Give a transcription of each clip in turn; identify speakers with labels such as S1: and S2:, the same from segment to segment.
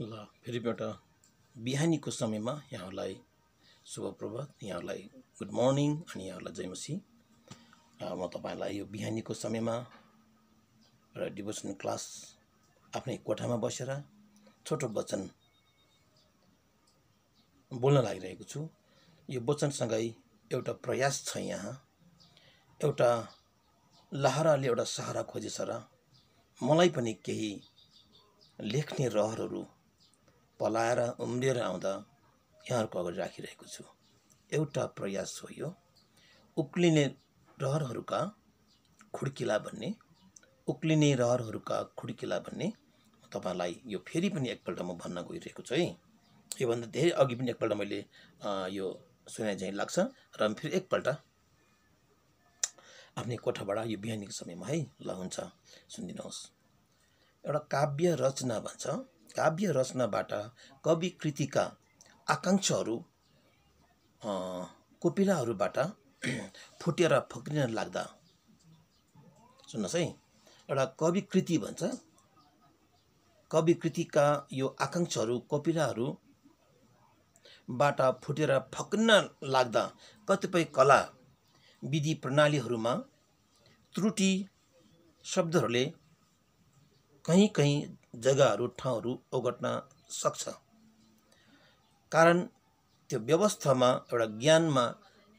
S1: ल फेरिबाट बिहानीको समयमा यहाँहरूलाई शुभ प्रभात यहाँहरूलाई गुड मर्निङ अनि यहाँहरूलाई जयमसी म तपाईँहरूलाई यो बिहानीको समयमा र डिभोसन क्लास आफ्नै कोठामा बसेर छोटो वचन बोल्न लागिरहेको छु यो वचनसँगै एउटा प्रयास छ यहाँ एउटा लहराले एउटा सहारा खोजेछ र मलाई पनि केही लेख्ने रहरहरू पलाएर उम्रिएर आउँदा यहाँहरूको अगाडि राखिरहेको छु एउटा प्रयास हो यो उक्लिने रहरहरूका खुड्किला भन्ने उक्लिने रहरहरूका खुड्किला भन्ने तपाईँलाई यो फेरि पनि एकपल्ट म भन्न गइरहेको छु है योभन्दा धेरै अघि पनि एकपल्ट मैले यो सुनाइ चाहिँ लाग्छ र फेरि एकपल्ट आफ्नै कोठाबाट यो बिहानीको समयमा है ल हुन्छ सुनिदिनुहोस् एउटा काव्य रचना भन्छ काव्य रचनाबाट कवि कृतिका आकाङ्क्षाहरू कोपिलाहरूबाट फुटेर फक्रिन लाग्दा सुन्नुहोस् है एउटा कवि कृति भन्छ कवि कृतिका यो आकाङ्क्षाहरू कोपिलाहरूबाट फुटेर फक्न लाग्दा कतिपय कला विधि प्रणालीहरूमा त्रुटि शब्दहरूले कहीँ कहीँ जग्गाहरू ठाउँहरू ओगट्न सक्छ कारण त्यो व्यवस्थामा एउटा ज्ञानमा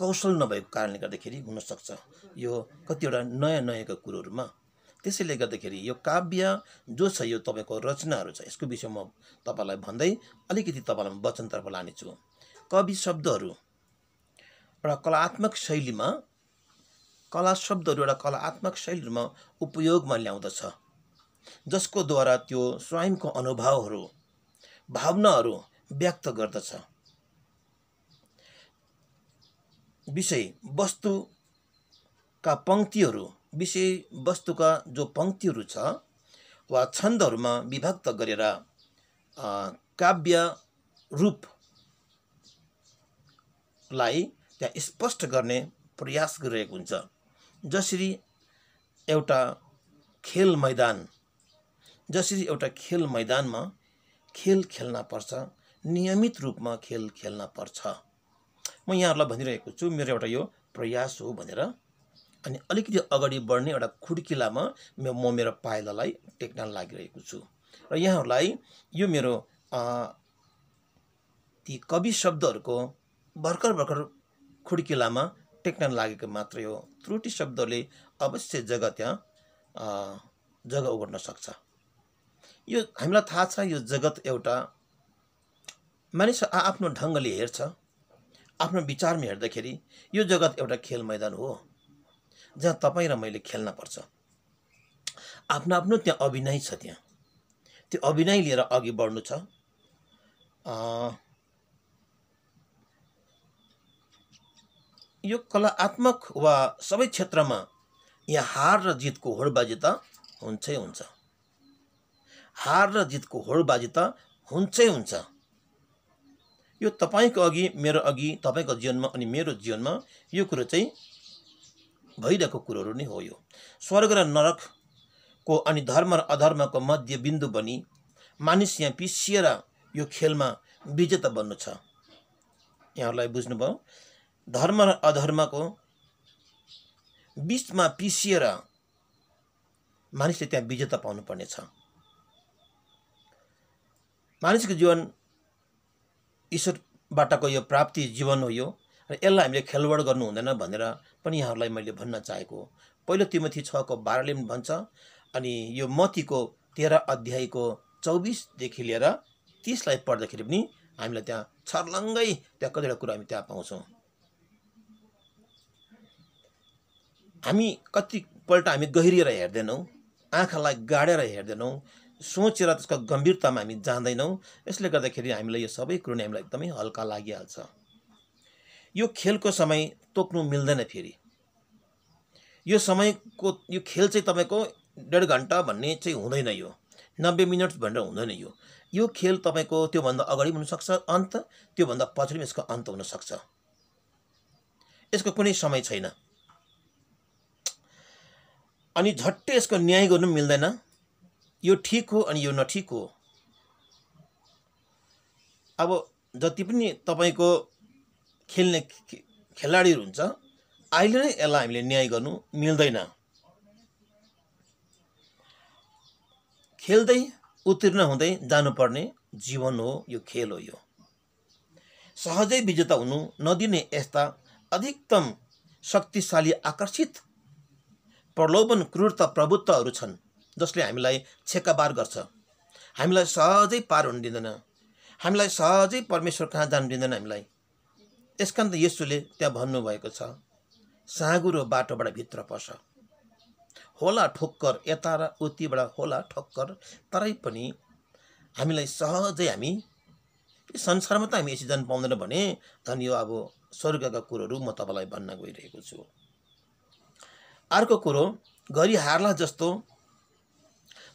S1: कौशल नभएको कारणले गर्दाखेरि हुनसक्छ यो कतिवटा नयाँ नयाँका कुरोहरूमा त्यसैले गर्दाखेरि यो काव्य जो छ यो तपाईँको रचनाहरू छ यसको विषयमा तपाईँलाई भन्दै अलिकति तपाईँलाई म वचनतर्फ लानेछु कवि शब्दहरू एउटा कलात्मक शैलीमा कला शब्दहरू एउटा कलात्मक शैलीमा उपयोगमा ल्याउँदछ जसको द्वारा त्यो स्वयंको अनुभवहरू भावनाहरू व्यक्त गर्दछ विषय वस्तुका पङ्क्तिहरू विषय वस्तुका जो पङ्क्तिहरू छ वा छन्दहरूमा विभक्त गरेर काव्य रूपलाई त्यहाँ स्पष्ट गर्ने प्रयास गरिरहेको हुन्छ जसरी एउटा खेल मैदान जसरी एउटा खेल मैदानमा खेल खेल्न पर्छ नियमित रूपमा खेल खेल्न पर्छ म यहाँहरूलाई भनिरहेको छु मेरो एउटा यो प्रयास हो भनेर अनि अलिकति अगाडि बढ्ने एउटा खुड्किलामा म मेरो पाइलालाई टेक्न लागिरहेको छु र यहाँहरूलाई यो मेरो ती कवि शब्दहरूको भर्खर भर्खर खुड्किलामा टेक्न लागेको मात्रै हो त्रुटि शब्दले अवश्य जग्गा त्यहाँ जग्गा ओगट्न सक्छ यो हामीलाई थाहा छ यो जगत एउटा मानिस आफ्नो ढङ्गले हेर्छ आफ्नो विचारमा हेर्दाखेरि यो जगत एउटा खेल मैदान हो जहाँ तपाईँ र मैले खेल्न पर्छ आफ्नो आफ्नो त्यहाँ अभिनय छ त्यहाँ त्यो अभिनय लिएर अघि बढ्नु छ यो कलात्मक वा सबै क्षेत्रमा यहाँ हार र जितको होडबाजी त हुन्छै हुन्छ हार र जितको होडबाजी त हुन्छै हुन्छ यो तपाईँको अघि मेरो अघि तपाईँको जीवनमा अनि मेरो जीवनमा यो कुरो चाहिँ भइरहेको कुरोहरू नै हो यो स्वर्ग र नरकको अनि धर्म र अधर्मको मध्यबिन्दु बनी मानिस यहाँ पिसिएर यो खेलमा विजेता बन्नु छ यहाँहरूलाई बुझ्नुभयो धर्म र अधर्मको बिचमा पिसिएर मानिसले त्यहाँ विजेता पाउनुपर्नेछ मानिसको जीवन ईश्वरबाटको यो प्राप्ति जीवन हो यो र यसलाई हामीले खेलवाड गर्नु हुँदैन भनेर पनि यहाँहरूलाई मैले भन्न चाहेको पहिलो तिमथी छको बाह्रले पनि भन्छ अनि यो मतीको तेह्र अध्यायको चौबिसदेखि लिएर तिसलाई पढ्दाखेरि पनि हामीलाई त्यहाँ छर्लङ्गै त्यहाँ कतिवटा कुरो हामी त्यहाँ पाउँछौँ हामी कतिपल्ट हामी गहिरिएर हेर्दैनौँ आँखालाई गाडेर हेर्दैनौँ सोचेर त्यसको गम्भीरतामा हामी जाँदैनौँ यसले गर्दाखेरि हामीलाई यो सबै कुरो नै हामीलाई एकदमै हल्का लागिहाल्छ यो खेलको समय तोक्नु मिल्दैन फेरि यो समयको यो खेल चाहिँ तपाईँको डेढ घन्टा भन्ने चाहिँ हुँदैन यो नब्बे मिनट भनेर हुँदैन यो यो खेल तपाईँको त्योभन्दा अगाडि पनि हुनसक्छ अन्त त्योभन्दा पछाडि पनि यसको अन्त हुनसक्छ यसको कुनै समय छैन अनि झट्टै यसको न्याय गर्नु मिल्दैन यो ठिक हो अनि यो नठिक हो अब जति पनि तपाईँको खेल्ने खेलाडीहरू हुन्छ अहिले नै यसलाई हामीले न्याय गर्नु मिल्दैन खेल्दै उत्तीर्ण हुँदै जानुपर्ने जीवन हो यो खेल हो यो सहजै विजेता हुनु नदिने यस्ता अधिकतम शक्तिशाली आकर्षित प्रलोभन क्रूरता प्रभुत्वहरू छन् जसले हामीलाई छेक्काबार गर्छ हामीलाई सहजै पार हुन दिँदैन हामीलाई सहजै परमेश्वर कहाँ जानु दिँदैन हामीलाई यसकारण त यसुले त्यहाँ भन्नुभएको छ साँगुरो बाटोबाट भित्र पर्छ होला ठोक्कर यता र उतिबाट होला ठोक्कर तरै पनि हामीलाई सहजै हामी संसारमा त हामी यसरी जानु पाउँदैन भने झन् यो अब स्वर्गका कुरोहरू म तपाईँलाई भन्न गइरहेको छु अर्को कुरो गरी हार्ला जस्तो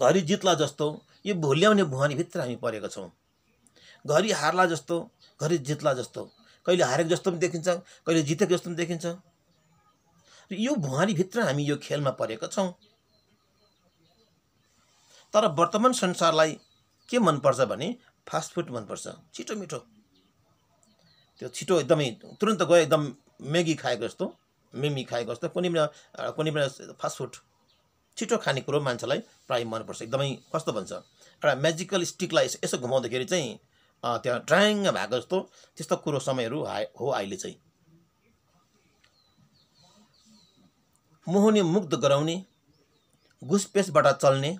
S1: घरि जित्ला जस्तो यो भुल्याउने भित्र हामी परेका छौँ घरि हार्ला जस्तो घरि जित्ला जस्तो कहिले हारेको जस्तो पनि देखिन्छ कहिले जितेको जस्तो पनि देखिन्छ र यो भित्र हामी यो खेलमा परेका छौँ तर वर्तमान संसारलाई के मनपर्छ भने फास्टफुड मनपर्छ छिटो मिठो त्यो छिटो एकदमै तुरन्त गयो एकदम म्यागी खाएको जस्तो मेमी खाएको जस्तो कुनै पनि कुनै पनि फास्टफुड छिटो खानेकुरो मान्छेलाई प्राय मनपर्छ एकदमै कस्तो भन्छ एउटा म्याजिकल स्टिकलाई यसो घुमाउँदाखेरि चाहिँ त्यहाँ ड्राइङ भएको जस्तो त्यस्तो कुरो समयहरू हो अहिले चाहिँ मोहनी मुग्ध गराउने घुसपेसबाट चल्ने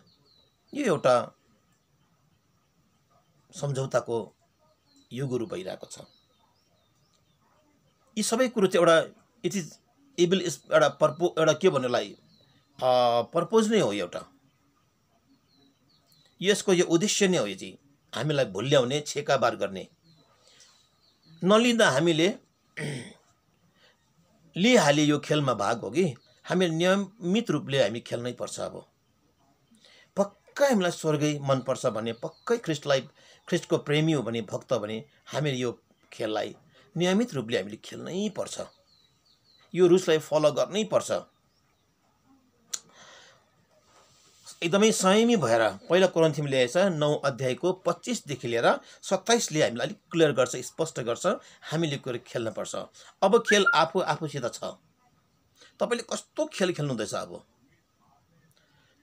S1: यो एउटा सम्झौताको युगहरू भइरहेको छ यी सबै कुरो चाहिँ एउटा इट इज एबिल एउटा पर्पो एउटा के भन्नुलाई पर्पोज नै हो एउटा यसको यो उद्देश्य नै हो यो चाहिँ हामीलाई भुल्याउने छेकाबार गर्ने नलिँदा हामीले लिइहाले यो खेलमा भाग हो कि हामी नियमित रूपले हामी खेल्नै पर्छ अब पक्कै हामीलाई स्वर्गै मनपर्छ भने पक्कै ख्रिस्टलाई ख्रिस्टको प्रेमी हो भने भक्त भने हामीले यो खेललाई नियमित रूपले हामीले खेल्नै पर्छ यो रुसलाई फलो गर्नै पर्छ एकदमै संयमी भएर पहिला कोरन्थीमा ल्याएछ नौ अध्यायको पच्चिसदेखि लिएर सत्ताइसले हामीलाई अलिक क्लियर गर्छ स्पष्ट गर्छ हामीले कुरो खेल्नुपर्छ अब खेल आफू आफूसित छ तपाईँले कस्तो खेल खेल्नुहुँदैछ अब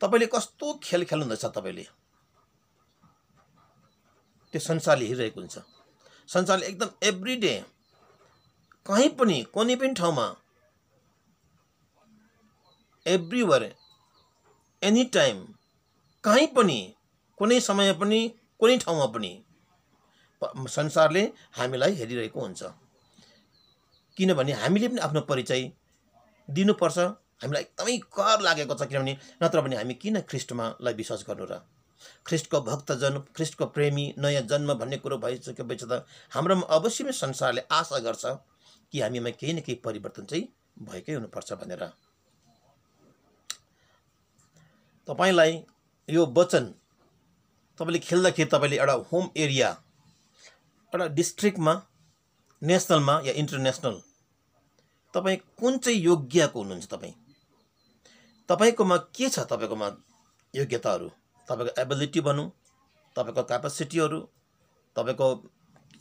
S1: तपाईँले कस्तो खेल खेल्नु खेल्नुहुँदैछ तपाईँले त्यो संसारले हेरिरहेको हुन्छ संसारले एकदम एभ्री डे कहीँ पनि कुनै पनि ठाउँमा एभ्रिवर एनी टाइम कहीँ पनि कुनै समय पनि कुनै ठाउँमा पनि संसारले हामीलाई हेरिरहेको हुन्छ किनभने हामीले पनि आफ्नो परिचय दिनुपर्छ हामीलाई एकदमै कर लागेको छ किनभने नत्र भने हामी किन ख्रिस्टमालाई विश्वास गर्नु र ख्रिस्टको भक्तजन ख्रिस्टको प्रेमी नयाँ जन्म भन्ने कुरो भइसकेपछि त हाम्रोमा अवश्य पनि संसारले आशा गर्छ कि हामीमा केही न केही परिवर्तन चाहिँ भएकै हुनुपर्छ भनेर तपाईँलाई यो वचन तपाईँले खेल्दाखेरि तपाईँले एउटा होम एरिया एउटा डिस्ट्रिक्टमा नेसनलमा या इन्टरनेसनल तपाईँ कुन चाहिँ योग्यको हुनुहुन्छ तपाईँ तपाईँकोमा के छ तपाईँकोमा योग्यताहरू तपाईँको एबिलिटी भनौँ तपाईँको क्यापेसिटीहरू तपाईँको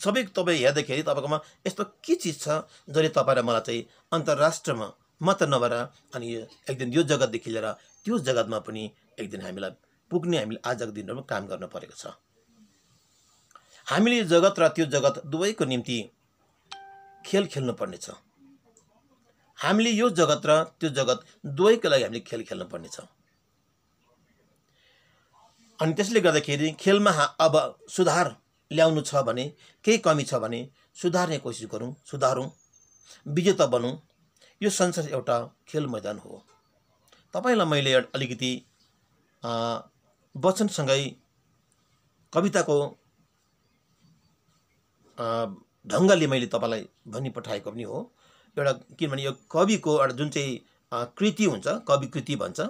S1: सबै तपाईँ हेर्दाखेरि तपाईँकोमा यस्तो के चिज छ जसले तपाईँ मलाई चाहिँ अन्तर्राष्ट्रमा मात्र नभएर अनि एक यो जग्गादेखि लिएर त्यो जगतमा पनि एक दिन हामीलाई पुग्ने हामीले आजको दिनहरूमा काम गर्न परेको छ हामीले जगत र त्यो जगत दुवैको निम्ति खेल खेल्नु खेल्नुपर्नेछ हामीले यो जगत र त्यो जगत दुवैको लागि हामीले खेल खेल्नु खेल्नुपर्नेछ अनि त्यसले गर्दाखेरि खेलमा अब सुधार ल्याउनु छ भने केही कमी छ भने सुधार्ने कोसिस गरौँ सुधारौँ विजेता बनौँ यो संसार एउटा खेल मैदान हो तपाईँलाई मैले अलिकति वचनसँगै कविताको ढङ्गले मैले तपाईँलाई पठाएको पनि हो एउटा किनभने यो कविको एउटा जुन चाहिँ कृति हुन्छ कवि कृति भन्छ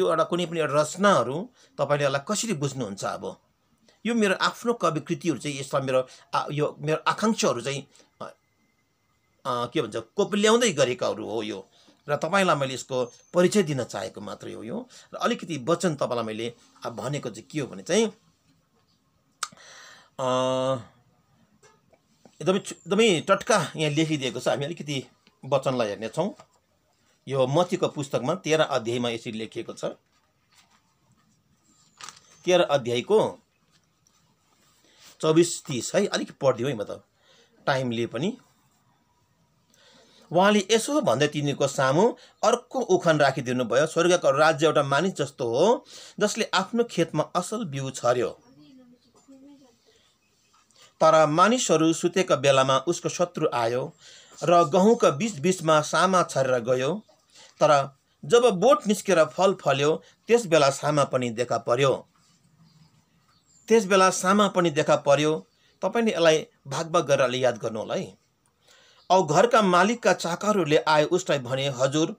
S1: यो एउटा कुनै पनि एउटा रचनाहरू तपाईँले यसलाई कसरी बुझ्नुहुन्छ अब यो मेरो आफ्नो कवि कृतिहरू चाहिँ यसलाई मेरो यो मेरो आकाङ्क्षाहरू चाहिँ के भन्छ कोपिल्याउँदै गरेकाहरू हो यो र तपाईँलाई मैले यसको परिचय दिन चाहेको मात्रै हो यो र अलिकति वचन तपाईँलाई मैले भनेको चाहिँ के हो भने चाहिँ एकदमै एकदमै टटका यहाँ लेखिदिएको छ हामी अलिकति वचनलाई हेर्नेछौँ यो मतीको पुस्तकमा तेह्र अध्यायमा यसरी लेखिएको छ तेह्र अध्यायको चौबिस तिस है अलिक पढिदिउँ है म त टाइमले पनि उहाँले यसो भन्दै तिनीहरूको सामु अर्को उखान राखिदिनु भयो स्वर्गको राज्य एउटा मानिस जस्तो हो जसले आफ्नो खेतमा असल बिउ छर्यो तर मानिसहरू सुतेको बेलामा उसको शत्रु आयो र गहुँका बिच बिचमा सामा छरेर गयो तर जब बोट निस्केर फल फल्यो त्यस बेला सामा पनि देखा पर्यो त्यस बेला सामा पनि देखा पर्यो तपाईँले यसलाई भाग भाग गरेर याद गर्नु होला है औ घरका मालिकका चाकरहरूले आए उसलाई भने हजुर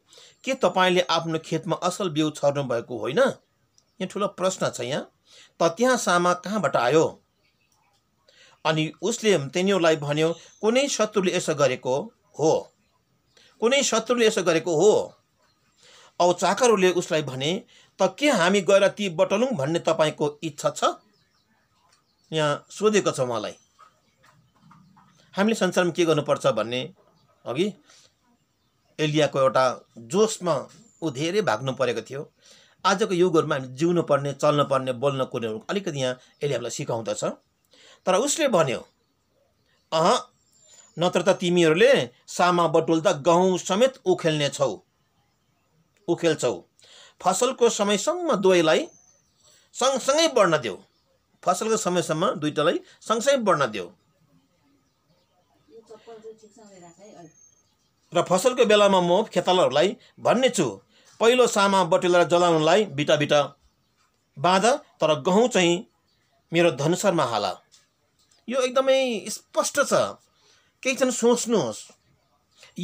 S1: के तपाईँले आफ्नो खेतमा असल बिउ छर्नु भएको होइन यहाँ ठुलो प्रश्न छ यहाँ त त्यहाँ सामा कहाँबाट आयो अनि उसले तिनीहरूलाई भन्यो कुनै शत्रुले यसो गरेको हो कुनै शत्रुले यसो गरेको हो औ चाकरहरूले उसलाई भने त के हामी गएर ती बटलौँ भन्ने तपाईँको इच्छा छ यहाँ सोधेको छ मलाई हामीले संसारमा के गर्नुपर्छ भन्ने अघि एलियाको एउटा जोसमा ऊ धेरै भाग्नु परेको थियो आजको युगहरूमा हामी जिउनु पर्ने चल्नु पर्ने बोल्न कुर्ने अलिकति यहाँ एलियालाई सिकाउँदछ तर उसले भन्यो अह नत्र त तिमीहरूले सामा बटुल्दा गहुँ समेत उखेल्ने छौ उखेल्छौ फसलको समयसम्म दुवैलाई सँगसँगै बढ्न देऊ फसलको समयसम्म दुइटालाई सँगसँगै बढ्न देऊ र फसलको बेलामा म खेतालाहरूलाई भन्ने छु पहिलो सामा बटुलेर जलाउनलाई बिटा बिटा बाँध तर गहुँ चाहिँ मेरो धनुसरमा हाल यो एकदमै स्पष्ट छ केही छन् सोच्नुहोस्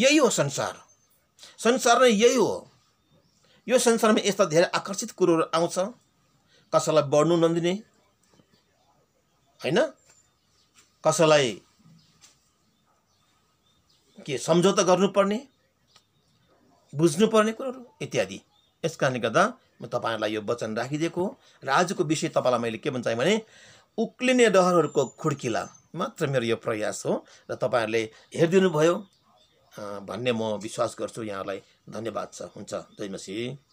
S1: यही हो संसार संसार नै यही हो यो संसारमा यस्ता धेरै आकर्षित कुरोहरू आउँछ कसैलाई बढ्नु नदिने होइन कसैलाई के सम्झौता गर्नुपर्ने बुझ्नुपर्ने कुरोहरू इत्यादि यस कारणले गर्दा म तपाईँहरूलाई यो वचन राखिदिएको हो र आजको विषय तपाईँलाई मैले के भन्छ भने उक्लिने डहरहरूको खुड्किला मात्र मेरो यो प्रयास हो र तपाईँहरूले हेरिदिनु भयो भन्ने म विश्वास गर्छु यहाँहरूलाई धन्यवाद छ हुन्छ जय